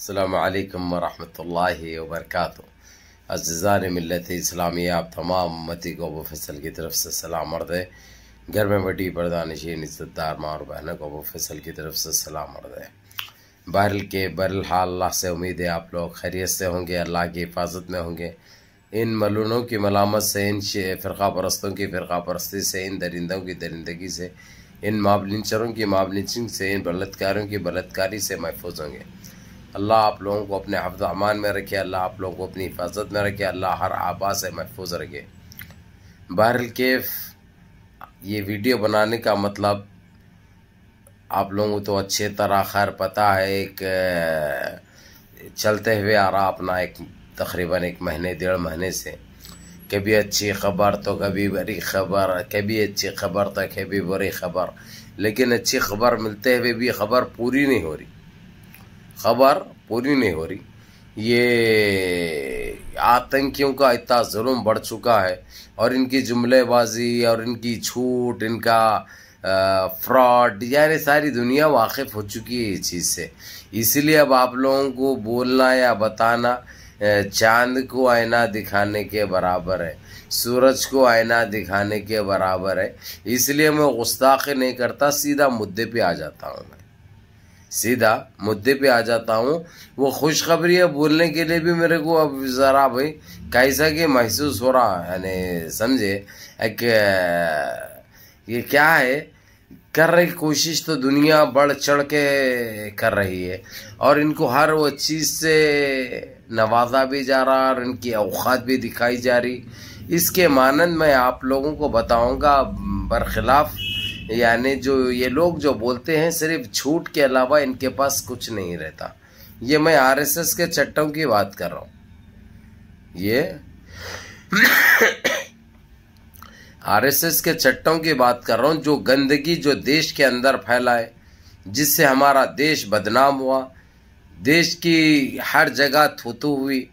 अल्लाम वरहि वरक अजान मिलत इस्लामी आप तमाम मती को अबू फसल की तरफ से सलाम मर है घर में बटी परदा नशीन इज़्ज़तदार माँ और बहनों को अबू फसल की तरफ से सलाम मर है बहरल के बहरहाल अल्लाह से उम्मीद है आप लोग खैरियत से होंगे अल्लाह की हिफाजत में होंगे इन मलूनों की मलामत से इन फ़िरका परस्तों की फ़िरका परस्ती से इन दरिंदों की दरिंदगी से इन माबलिंचरों की माबलिंचिंग से इन बलतकारों की बलतकारी से महफूज होंगे अल्लाह आप लोगों को अपने हफ्ज अमान में रखे अल्लाह आप लोगों को अपनी हिफाजत में रखे अल्लाह हर आबा से महफूज रखे बहरल केफ ये वीडियो बनाने का मतलब आप लोगों को तो अच्छे तरह खैर पता है एक चलते हुए आ रहा अपना एक तकरीबन एक महीने डेढ़ महीने से कभी अच्छी खबर तो कभी बुरी खबर कभी अच्छी खबर तो कभी बुरी खबर लेकिन अच्छी खबर मिलते हुए भी खबर पूरी नहीं हो रही खबर पूरी नहीं हो रही ये आतंकियों का इतना जुल्म बढ़ चुका है और इनकी जुमलेबाजी और इनकी छूट इनका फ्रॉड यानी सारी दुनिया वाकिफ हो चुकी है ये चीज़ से इसलिए अब आप लोगों को बोलना या बताना चांद को आईना दिखाने के बराबर है सूरज को आईना दिखाने के बराबर है इसलिए मैं गुस्ताखी नहीं करता सीधा मुद्दे पे आ जाता हूँ मैं सीधा मुद्दे पे आ जाता हूँ वो खुशखबरी है बोलने के लिए भी मेरे को अब ज़रा भाई कैसा कि महसूस हो रहा यानी समझे एक ये क्या है कर रही कोशिश तो दुनिया बढ़ चढ़ के कर रही है और इनको हर वो चीज़ से नवाजा भी जा रहा और इनकी अवकात भी दिखाई जा रही इसके मानंद मैं आप लोगों को बताऊंगा बरखिलाफ़ यानी जो ये लोग जो बोलते हैं सिर्फ झूठ के अलावा इनके पास कुछ नहीं रहता ये मैं आरएसएस के चट्टों की बात कर रहा हूँ ये आरएसएस के चट्टों की बात कर रहा हूँ जो गंदगी जो देश के अंदर फैला है जिससे हमारा देश बदनाम हुआ देश की हर जगह थूतू हुई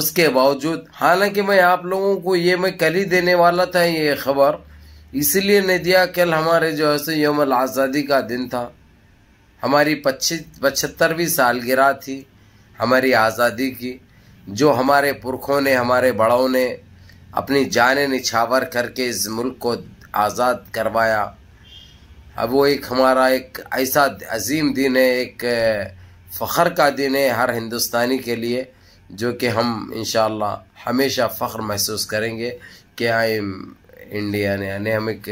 उसके बावजूद हालांकि मैं आप लोगों को ये मैं कल ही देने वाला था ये खबर इसलिए नहीं दिया कल हमारे जो है सो यम आज़ादी का दिन था हमारी पच्चीस पचहत्तरवीं सालगिरह थी हमारी आज़ादी की जो हमारे पुरखों ने हमारे बड़ों ने अपनी जान निछावर करके इस मुल्क को आज़ाद करवाया अब वो एक हमारा एक ऐसा अजीम दिन है एक फ़ख्र का दिन है हर हिंदुस्तानी के लिए जो कि हम इन हमेशा फ़ख्र महसूस करेंगे कि आई इंडियन यानी हम एक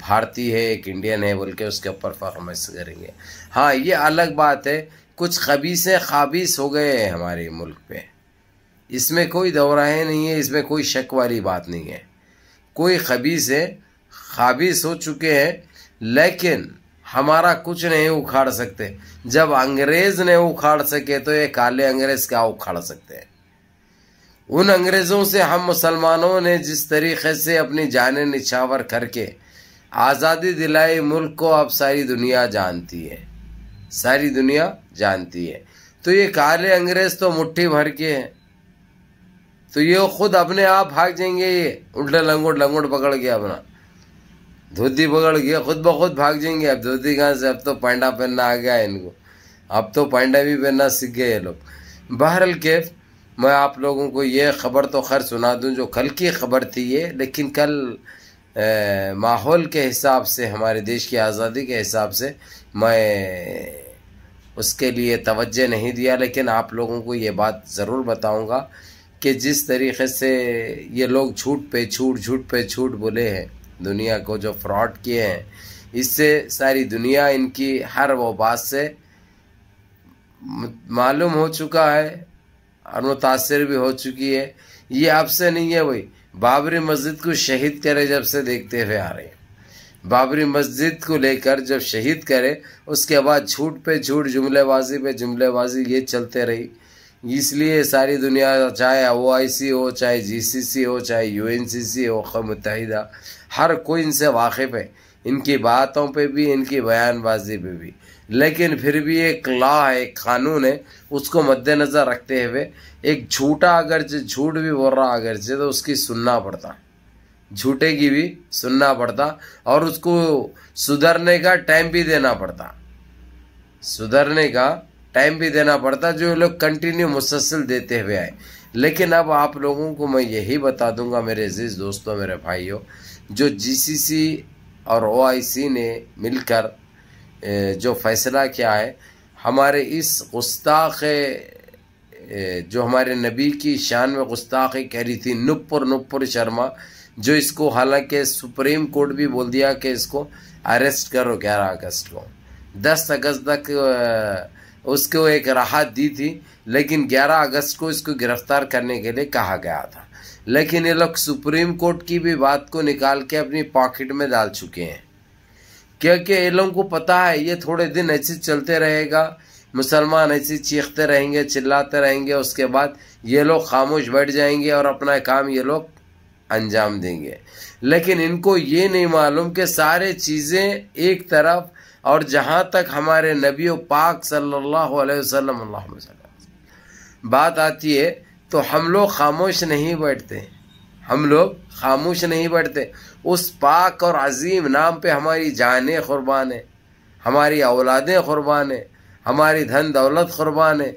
भारतीय है एक इंडियन है बोल के उसके ऊपर परफॉर्मेंस करेंगे हाँ ये अलग बात है कुछ खबीसें खाबीस हो गए हैं हमारे मुल्क पे इसमें कोई दौराहे नहीं है इसमें कोई शक वाली बात नहीं है कोई खबीस है खाबिस हो चुके हैं लेकिन हमारा कुछ नहीं उखाड़ सकते जब अंग्रेज ने उखाड़ सके तो ये काले अंग्रेज क्या उखाड़ सकते हैं उन अंग्रेज़ों से हम मुसलमानों ने जिस तरीके से अपनी जान निछावर करके आज़ादी दिलाई मुल्क को अब सारी दुनिया जानती है सारी दुनिया जानती है तो ये काले अंग्रेज़ तो मुट्ठी भर के हैं तो ये खुद अपने आप भाग जाएंगे ये उल्टा लंगोट लंगोट पकड़ के अपना धोती पकड़ के खुद ब खुद भाग जाएंगे अब धोती कहाँ से अब तो पैंडा पहनना आ गया इनको अब तो पैंडा भी पहनना सीख गए ये लोग बहरल केफ मैं आप लोगों को ये ख़बर तो खैर सुना दूं जो कल की ख़बर थी ये लेकिन कल माहौल के हिसाब से हमारे देश की आज़ादी के हिसाब से मैं उसके लिए तवज्जो नहीं दिया लेकिन आप लोगों को ये बात ज़रूर बताऊंगा कि जिस तरीके से ये लोग झूठ पे झूठ झूठ पे झूठ बोले हैं दुनिया को जो फ्रॉड किए हैं इससे सारी दुनिया इनकी हर वो बात से मालूम हो चुका है और तासिर भी हो चुकी है ये आपसे नहीं है भाई बाबरी मस्जिद को शहीद करे जब से देखते हुए आ रहे हैं बाबरी मस्जिद को लेकर जब शहीद करे उसके बाद झूठ पे झूठ जुमलेबाजी पे जुमलेबाजी ये चलते रही इसलिए सारी दुनिया चाहे ओ आई सी हो चाहे जी सी सी हो चाहे यू एन सी सी हो ख़ मुतहदा हर कोई इनसे वाकिफ़ है इनकी बातों पे भी इनकी बयानबाजी पे भी लेकिन फिर भी एक ला है एक कानून है उसको मद्देनज़र रखते हुए एक झूठा अगर झूठ भी बोल रहा अगर तो उसकी सुनना पड़ता झूठे की भी सुनना पड़ता और उसको सुधरने का टाइम भी देना पड़ता सुधरने का टाइम भी देना पड़ता जो लोग कंटिन्यू मुसलसल देते हुए आए लेकिन अब आप लोगों को मैं यही बता दूंगा मेरे अजीज़ दोस्तों मेरे भाइयों जो जीसीसी और ओआईसी ने मिलकर जो फ़ैसला क्या है हमारे इस गुस्ताख जो हमारे नबी की शान में गुस्ताखी कह रही थी नुपुर नुपुर शर्मा जो इसको हालांकि सुप्रीम कोर्ट भी बोल दिया कि इसको अरेस्ट करो ग्यारह अगस्त को दस अगस्त तक उसको एक राहत दी थी लेकिन 11 अगस्त को इसको गिरफ्तार करने के लिए कहा गया था लेकिन ये लोग सुप्रीम कोर्ट की भी बात को निकाल के अपनी पॉकेट में डाल चुके हैं क्योंकि ये लोगों को पता है ये थोड़े दिन ऐसे चलते रहेगा मुसलमान ऐसे चीखते रहेंगे चिल्लाते रहेंगे उसके बाद ये लोग खामोश बैठ जाएंगे और अपना काम ये लोग अंजाम देंगे लेकिन इनको ये नहीं मालूम कि सारे चीज़ें एक तरफ और जहाँ तक हमारे नबी पाक सल्लल्लाहु अलैहि वसल्लम बात आती है तो हम लोग खामोश नहीं बैठते हम लोग खामोश नहीं बढ़ते उस पाक और अजीम नाम पे हमारी जानें कुर्बान है हमारी औलादें कुर्बान है हमारी धन दौलत कुर्बान है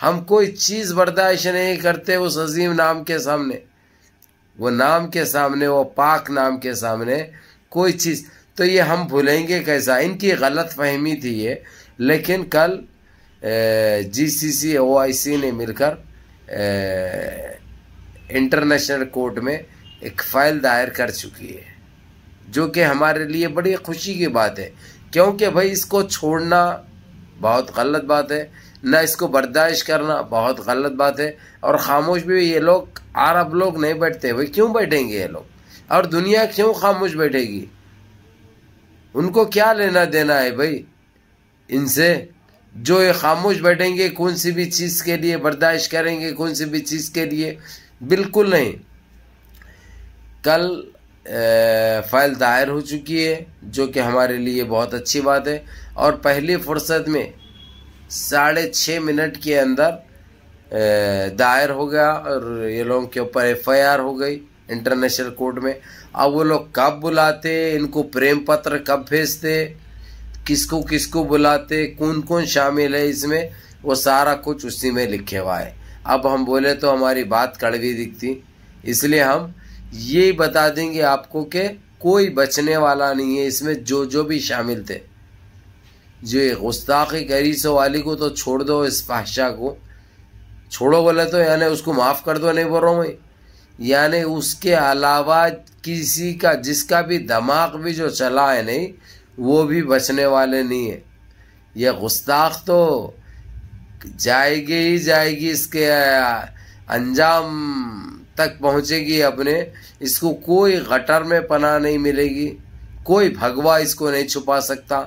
हम कोई चीज़ बर्दाश्त नहीं करते उस अजीम नाम के सामने वो नाम के सामने वो पाक नाम के सामने कोई चीज़ तो ये हम भूलेंगे कैसा इनकी गलत फहमी थी ये लेकिन कल जी सी सी ओ आई सी ने मिलकर इंटरनेशनल कोर्ट में एक फाइल दायर कर चुकी है जो कि हमारे लिए बड़ी खुशी की बात है क्योंकि भाई इसको छोड़ना बहुत गलत बात है ना इसको बर्दाश्त करना बहुत गलत बात है और खामोश भी ये लोग अरब लोग नहीं बैठते भाई क्यों बैठेंगे ये लोग और दुनिया क्यों खामोश बैठेगी उनको क्या लेना देना है भाई इनसे जो ये खामोश बैठेंगे कौन सी भी चीज़ के लिए बर्दाश्त करेंगे कौन सी भी चीज़ के लिए बिल्कुल नहीं कल फाइल दायर हो चुकी है जो कि हमारे लिए बहुत अच्छी बात है और पहली फुर्सत में साढ़े छः मिनट के अंदर दायर हो गया और ये लोगों के ऊपर एफ हो गई इंटरनेशनल कोर्ट में अब वो लोग कब बुलाते इनको प्रेम पत्र कब भेजते किसको किसको बुलाते कौन कौन शामिल है इसमें वो सारा कुछ उसी में लिखे हुआ है अब हम बोले तो हमारी बात कड़वी दिखती इसलिए हम ये बता देंगे आपको कि कोई बचने वाला नहीं है इसमें जो जो भी शामिल थे जो गुस्ताखी गरीस वाली को तो छोड़ दो इस बादशाह को छोड़ो बोले तो यानी उसको माफ़ कर दो नहीं बोल रहा हूँ मैं यानी उसके अलावा किसी का जिसका भी दिमाग भी जो चला है नहीं वो भी बचने वाले नहीं है यह गुस्ताख तो जाएगी ही जाएगी इसके अंजाम तक पहुंचेगी अपने इसको कोई गटर में पना नहीं मिलेगी कोई भगवा इसको नहीं छुपा सकता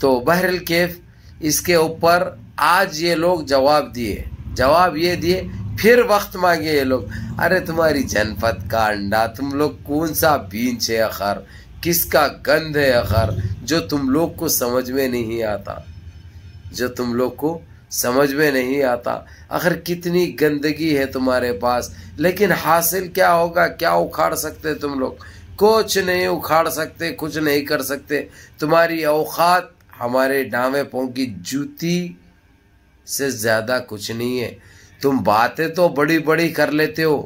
तो बहरल केफ इसके ऊपर आज ये लोग जवाब दिए जवाब ये दिए फिर वक्त मांगे ये लोग अरे तुम्हारी जनपद का अंडा तुम लोग कौन सा बींच है अखर किसका गंध है अखर जो तुम लोग को समझ में नहीं आता जो तुम लोग को समझ में नहीं आता आखिर कितनी गंदगी है तुम्हारे पास लेकिन हासिल क्या होगा क्या उखाड़ सकते तुम लोग कुछ नहीं उखाड़ सकते कुछ नहीं कर सकते तुम्हारी औकात हमारे डावे पों की जूती से ज़्यादा कुछ नहीं है तुम बातें तो बड़ी बड़ी कर लेते हो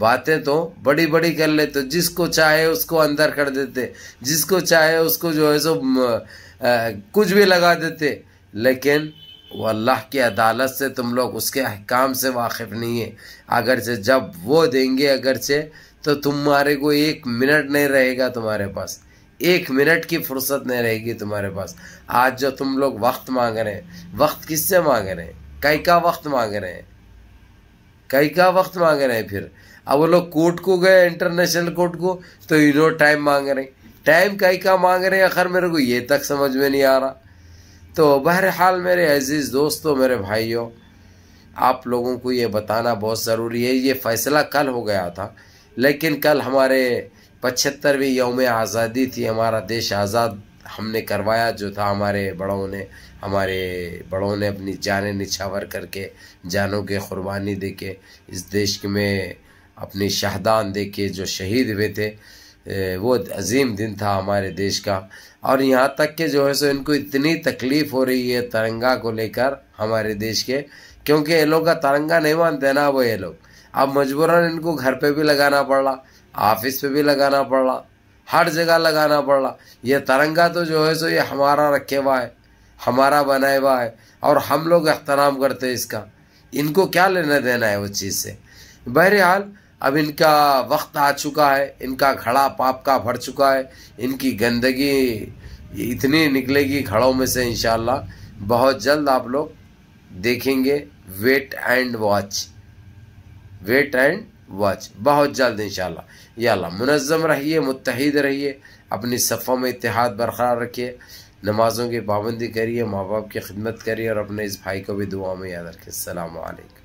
बातें तो बड़ी बड़ी कर लेते हो जिसको चाहे उसको अंदर कर देते जिसको चाहे उसको जो है सो कुछ भी लगा देते लेकिन वो अल्लाह की अदालत से तुम लोग उसके अहकाम से वाकिफ़ नहीं है अगर से जब वो देंगे अगर से तो तुम्हारे को एक मिनट नहीं रहेगा तुम्हारे पास एक मिनट की फुर्सत नहीं रहेगी तुम्हारे पास आज जो तुम लोग वक्त मांग रहे हैं वक्त किससे मांग रहे हैं कई का वक्त मांग रहे हैं कई का वक्त मांग रहे हैं फिर अब वो लोग कोर्ट को गए इंटरनेशनल कोर्ट को तो इन्हों टाइम मांग रहे हैं टाइम कई का मांग रहे हैं आखिर मेरे को ये तक समझ में नहीं आ रहा तो बहरहाल मेरे अजीज़ दोस्तों मेरे भाइयों आप लोगों को ये बताना बहुत ज़रूरी है ये फ़ैसला कल हो गया था लेकिन कल हमारे पचहत्तरवीं यौम आज़ादी थी हमारा देश आज़ाद हमने करवाया जो था हमारे बड़ों ने हमारे बड़ों ने अपनी जानें निछावर करके जानों के क़ुरबानी दे के इस देश में अपनी शहदान दे के जो शहीद हुए थे वो अजीम दिन था हमारे देश का और यहाँ तक के जो है सो इनको इतनी तकलीफ़ हो रही है तिरंगा को लेकर हमारे देश के क्योंकि ये लोग का तरंगा नहीं मानते ना वो ये लोग अब मजबूरन इनको घर पे भी लगाना पड़ रहा ऑफिस पे भी लगाना पड़ रहा हर जगह लगाना पड़ रहा ये तरंगा तो जो है सो ये हमारा रखे हुआ है हमारा बनाए हुआ है और हम लोग एहतराम करते हैं इसका इनको क्या लेना देना है उस चीज़ से बहरहाल अब इनका वक्त आ चुका है इनका घड़ा पाप का भर चुका है इनकी गंदगी इतनी निकलेगी घड़ों में से इन बहुत जल्द आप लोग देखेंगे wait and watch wait and watch बहुत जल्द इन या मुनज़म रहिए मुतहद रहिए अपनी सफ़ों में इतिहाद बरकरार रखिए नमाज़ों की पाबंदी करिए माँ बाप की खिदमत करिए और अपने इस भाई को भी दुआ में याद रखिए अलैक्म